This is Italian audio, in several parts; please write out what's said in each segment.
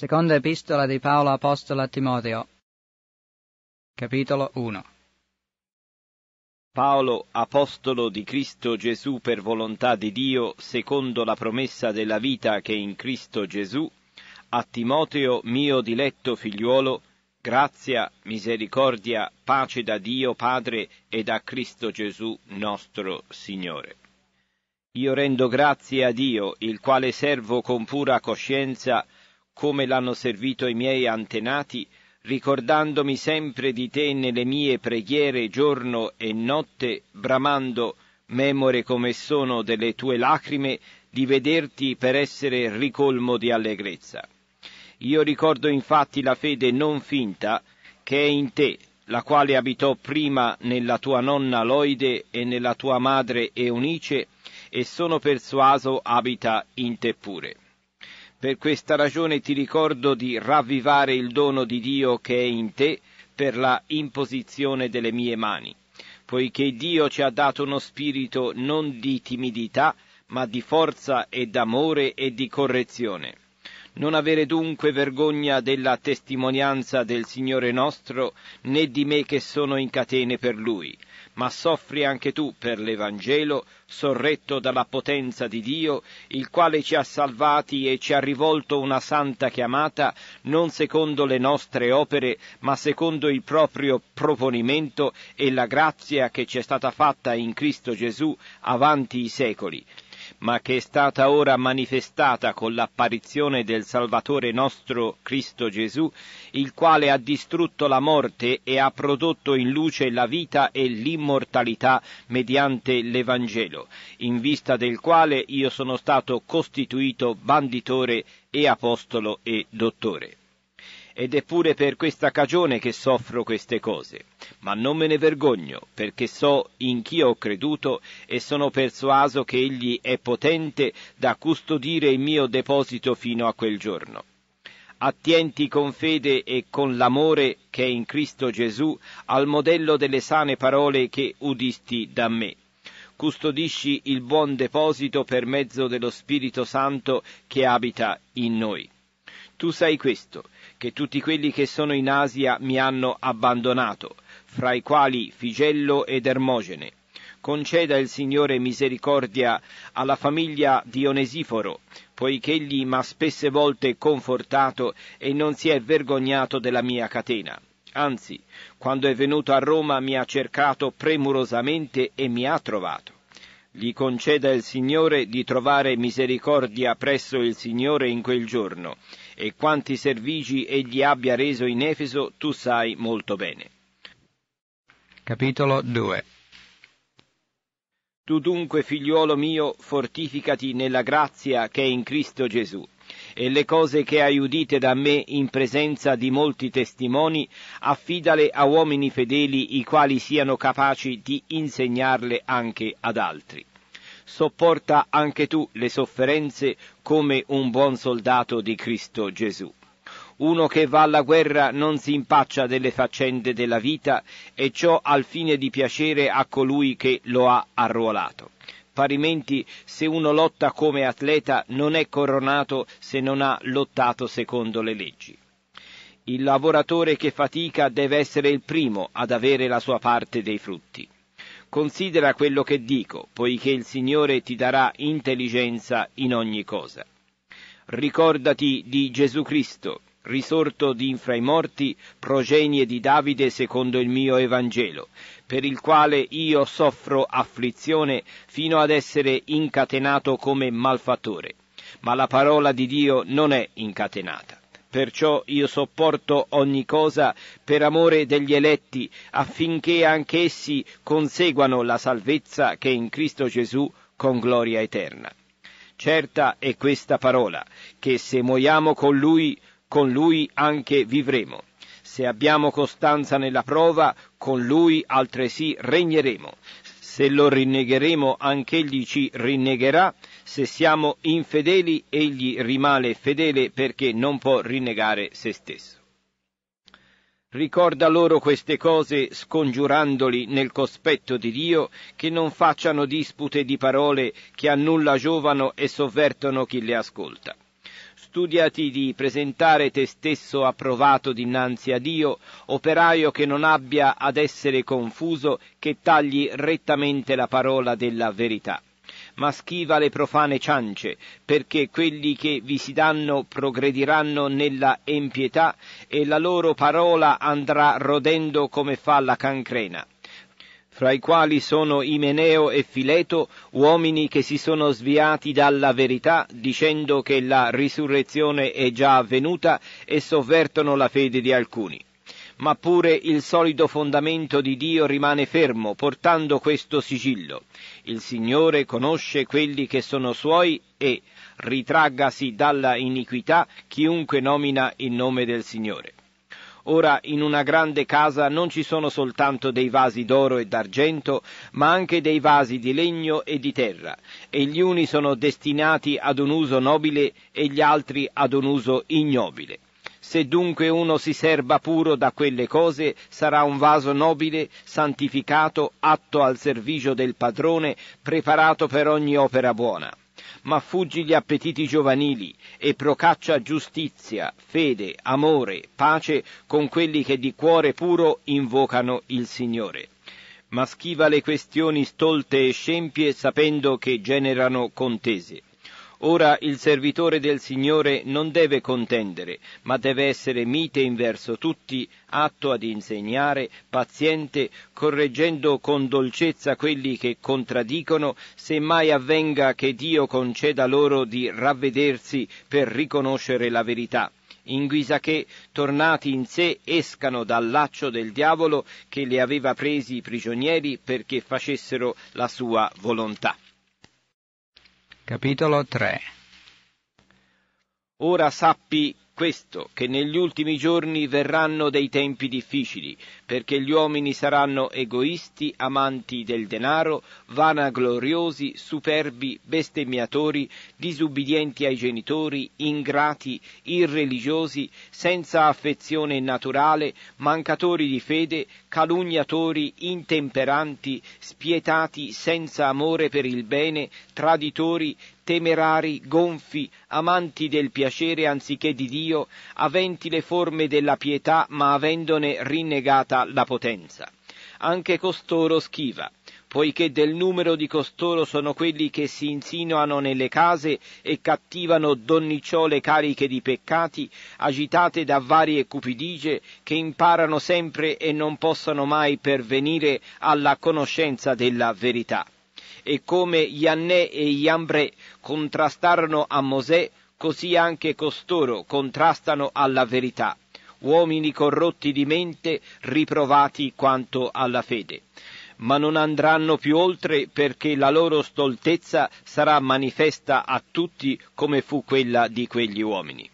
Seconda epistola di Paolo Apostolo a Timoteo. Capitolo 1 Paolo, apostolo di Cristo Gesù per volontà di Dio, secondo la promessa della vita che è in Cristo Gesù, a Timoteo, mio diletto figliuolo, grazia, misericordia, pace da Dio Padre e da Cristo Gesù nostro Signore. Io rendo grazie a Dio, il quale servo con pura coscienza, come l'hanno servito i miei antenati, ricordandomi sempre di te nelle mie preghiere giorno e notte, bramando, memore come sono delle tue lacrime, di vederti per essere ricolmo di allegrezza. Io ricordo infatti la fede non finta che è in te, la quale abitò prima nella tua nonna Loide e nella tua madre Eunice, e sono persuaso abita in te pure. Per questa ragione ti ricordo di ravvivare il dono di Dio che è in te per la imposizione delle mie mani, poiché Dio ci ha dato uno spirito non di timidità, ma di forza e d'amore e di correzione. Non avere dunque vergogna della testimonianza del Signore nostro, né di me che sono in catene per Lui, ma soffri anche tu per l'Evangelo, sorretto dalla potenza di Dio, il quale ci ha salvati e ci ha rivolto una santa chiamata, non secondo le nostre opere, ma secondo il proprio proponimento e la grazia che ci è stata fatta in Cristo Gesù avanti i secoli ma che è stata ora manifestata con l'apparizione del Salvatore nostro Cristo Gesù, il quale ha distrutto la morte e ha prodotto in luce la vita e l'immortalità mediante l'Evangelo, in vista del quale io sono stato costituito banditore e apostolo e dottore ed è pure per questa cagione che soffro queste cose. Ma non me ne vergogno, perché so in chi ho creduto e sono persuaso che egli è potente da custodire il mio deposito fino a quel giorno. Attienti con fede e con l'amore che è in Cristo Gesù al modello delle sane parole che udisti da me custodisci il buon deposito per mezzo dello Spirito Santo che abita in noi. Tu sai questo, che tutti quelli che sono in Asia mi hanno abbandonato, fra i quali Figello ed Ermogene. Conceda il Signore misericordia alla famiglia di Onesiforo, poiché egli m'ha spesse volte confortato e non si è vergognato della mia catena. Anzi, quando è venuto a Roma mi ha cercato premurosamente e mi ha trovato. Gli conceda il Signore di trovare misericordia presso il Signore in quel giorno e quanti servigi egli abbia reso in Efeso tu sai molto bene. Capitolo 2 Tu dunque, figliuolo mio, fortificati nella grazia che è in Cristo Gesù e le cose che hai udite da me in presenza di molti testimoni, affidale a uomini fedeli i quali siano capaci di insegnarle anche ad altri sopporta anche tu le sofferenze come un buon soldato di Cristo Gesù. Uno che va alla guerra non si impaccia delle faccende della vita e ciò al fine di piacere a colui che lo ha arruolato. Parimenti, se uno lotta come atleta, non è coronato se non ha lottato secondo le leggi. Il lavoratore che fatica deve essere il primo ad avere la sua parte dei frutti. Considera quello che dico, poiché il Signore ti darà intelligenza in ogni cosa. Ricordati di Gesù Cristo, risorto di infra i morti, progenie di Davide secondo il mio Evangelo, per il quale io soffro afflizione fino ad essere incatenato come malfattore. Ma la parola di Dio non è incatenata. Perciò io sopporto ogni cosa per amore degli eletti, affinché anche essi conseguano la salvezza che è in Cristo Gesù con gloria eterna. Certa è questa parola, che se muoiamo con Lui, con Lui anche vivremo. Se abbiamo costanza nella prova, con Lui altresì regneremo. Se lo rinnegheremo, anch'egli ci rinnegherà. Se siamo infedeli, egli rimane fedele perché non può rinnegare se stesso. Ricorda loro queste cose, scongiurandoli nel cospetto di Dio, che non facciano dispute di parole che a nulla giovano e sovvertono chi le ascolta. Studiati di presentare te stesso approvato dinanzi a Dio, operaio che non abbia ad essere confuso, che tagli rettamente la parola della verità ma schiva le profane ciance, perché quelli che vi si danno progrediranno nella empietà e la loro parola andrà rodendo come fa la cancrena fra i quali sono Imeneo e Fileto, uomini che si sono sviati dalla verità, dicendo che la risurrezione è già avvenuta e sovvertono la fede di alcuni ma pure il solido fondamento di Dio rimane fermo, portando questo sigillo. Il Signore conosce quelli che sono suoi e ritraggasi dalla iniquità chiunque nomina il nome del Signore. Ora in una grande casa non ci sono soltanto dei vasi d'oro e d'argento, ma anche dei vasi di legno e di terra, e gli uni sono destinati ad un uso nobile e gli altri ad un uso ignobile. Se dunque uno si serba puro da quelle cose, sarà un vaso nobile, santificato, atto al servigio del padrone, preparato per ogni opera buona. Ma fuggi gli appetiti giovanili e procaccia giustizia, fede, amore, pace con quelli che di cuore puro invocano il Signore ma schiva le questioni stolte e scempie sapendo che generano contese. Ora il servitore del Signore non deve contendere, ma deve essere mite in verso tutti, atto ad insegnare, paziente, correggendo con dolcezza quelli che contraddicono, se mai avvenga che Dio conceda loro di ravvedersi per riconoscere la verità in guisa che, tornati in sé, escano dal laccio del diavolo che li aveva presi prigionieri perché facessero la sua volontà. Capitolo 3 Ora sappi questo, che negli ultimi giorni verranno dei tempi difficili, perché gli uomini saranno egoisti, amanti del denaro, vanagloriosi, superbi, bestemmiatori, disubbidienti ai genitori, ingrati, irreligiosi, senza affezione naturale, mancatori di fede, calunniatori, intemperanti, spietati, senza amore per il bene, traditori, temerari, gonfi, amanti del piacere anziché di Dio, aventi le forme della pietà ma avendone rinnegata la potenza. Anche costoro schiva, poiché del numero di costoro sono quelli che si insinuano nelle case e cattivano donnicciole cariche di peccati, agitate da varie cupidigie, che imparano sempre e non possono mai pervenire alla conoscenza della verità e come Yannè e Iambre contrastarono a Mosè, così anche costoro contrastano alla verità, uomini corrotti di mente, riprovati quanto alla fede. Ma non andranno più oltre perché la loro stoltezza sarà manifesta a tutti come fu quella di quegli uomini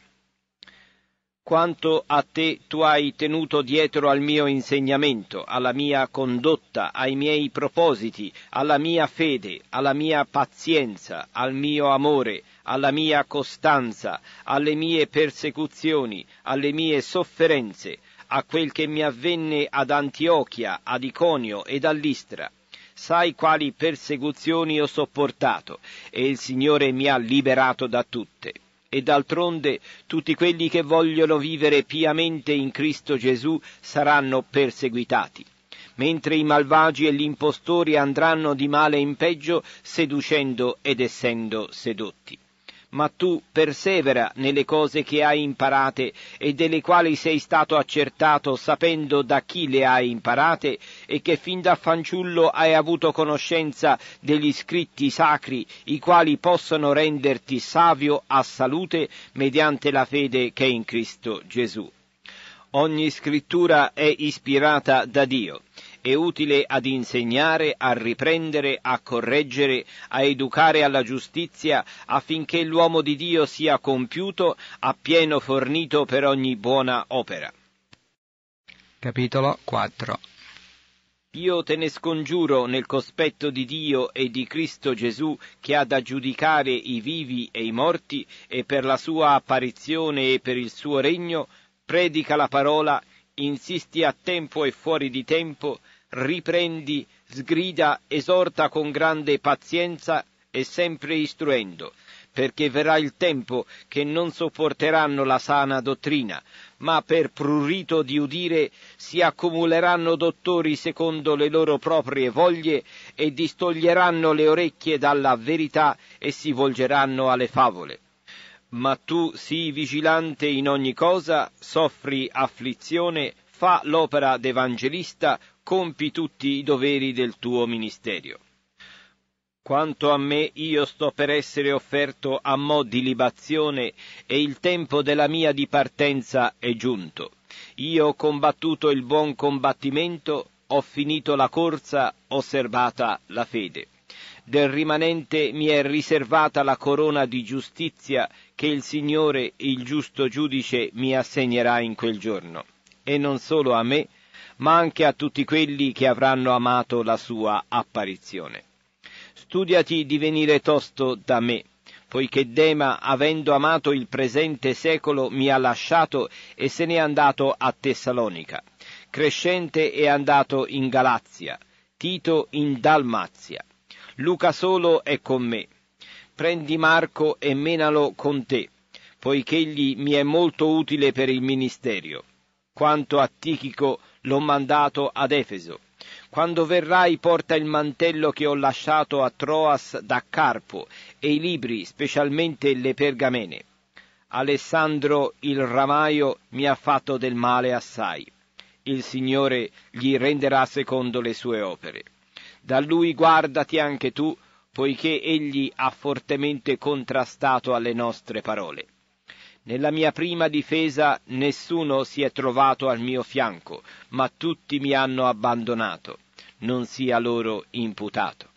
quanto a te tu hai tenuto dietro al mio insegnamento, alla mia condotta, ai miei propositi, alla mia fede, alla mia pazienza, al mio amore, alla mia costanza, alle mie persecuzioni, alle mie sofferenze, a quel che mi avvenne ad Antiochia, ad Iconio ed all'Istra. Sai quali persecuzioni ho sopportato, e il Signore mi ha liberato da tutte e d'altronde tutti quelli che vogliono vivere piamente in Cristo Gesù saranno perseguitati, mentre i malvagi e gli impostori andranno di male in peggio seducendo ed essendo sedotti ma tu persevera nelle cose che hai imparate e delle quali sei stato accertato sapendo da chi le hai imparate e che fin da fanciullo hai avuto conoscenza degli scritti sacri, i quali possono renderti savio a salute mediante la fede che è in Cristo Gesù. Ogni scrittura è ispirata da Dio è utile ad insegnare, a riprendere, a correggere, a educare alla giustizia, affinché l'uomo di Dio sia compiuto, appieno fornito per ogni buona opera. Capitolo 4 io te ne scongiuro nel cospetto di Dio e di Cristo Gesù che ha da giudicare i vivi e i morti e per la sua apparizione e per il suo regno, predica la parola, insisti a tempo e fuori di tempo, riprendi, sgrida, esorta con grande pazienza e sempre istruendo, perché verrà il tempo che non sopporteranno la sana dottrina, ma per prurito di udire si accumuleranno dottori secondo le loro proprie voglie e distoglieranno le orecchie dalla verità e si volgeranno alle favole. Ma tu sii vigilante in ogni cosa, soffri afflizione, fa l'opera d'evangelista, compi tutti i doveri del tuo ministerio. Quanto a me, io sto per essere offerto a mo' di libazione e il tempo della mia dipartenza è giunto. Io ho combattuto il buon combattimento, ho finito la corsa, ho osservata la fede. Del rimanente mi è riservata la corona di giustizia che il Signore, il giusto giudice, mi assegnerà in quel giorno. E non solo a me, ma anche a tutti quelli che avranno amato la sua apparizione. Studiati di venire tosto da me, poiché Dema, avendo amato il presente secolo, mi ha lasciato e se n'è andato a Tessalonica. Crescente è andato in Galazia, Tito in Dalmazia. Luca solo è con me. Prendi Marco e menalo con te, poiché egli mi è molto utile per il ministerio. Quanto a Tichico, l'ho mandato ad Efeso. Quando verrai porta il mantello che ho lasciato a Troas da Carpo e i libri, specialmente le pergamene. Alessandro il ramaio mi ha fatto del male assai. Il Signore gli renderà secondo le sue opere. Da lui guardati anche tu, poiché egli ha fortemente contrastato alle nostre parole. Nella mia prima difesa nessuno si è trovato al mio fianco, ma tutti mi hanno abbandonato, non sia loro imputato.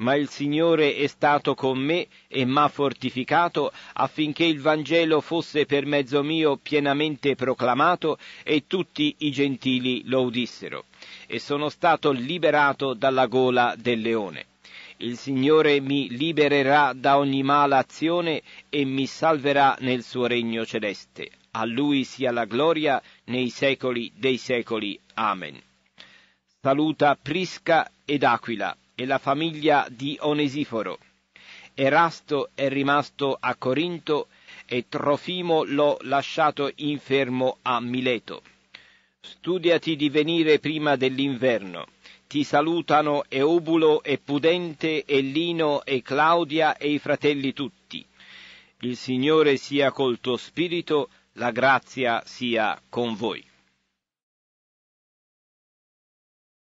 Ma il Signore è stato con me e m'ha fortificato affinché il Vangelo fosse per mezzo mio pienamente proclamato e tutti i gentili lo udissero. E sono stato liberato dalla gola del leone. Il Signore mi libererà da ogni mala azione e mi salverà nel suo regno celeste. A lui sia la gloria nei secoli dei secoli. Amen. Saluta Prisca ed Aquila e la famiglia di Onesiforo. Erasto è rimasto a Corinto e Trofimo l'ho lasciato infermo a Mileto. Studiati di venire prima dell'inverno ti salutano Eubulo e Pudente e Lino e Claudia e i fratelli tutti. Il Signore sia col tuo spirito, la grazia sia con voi.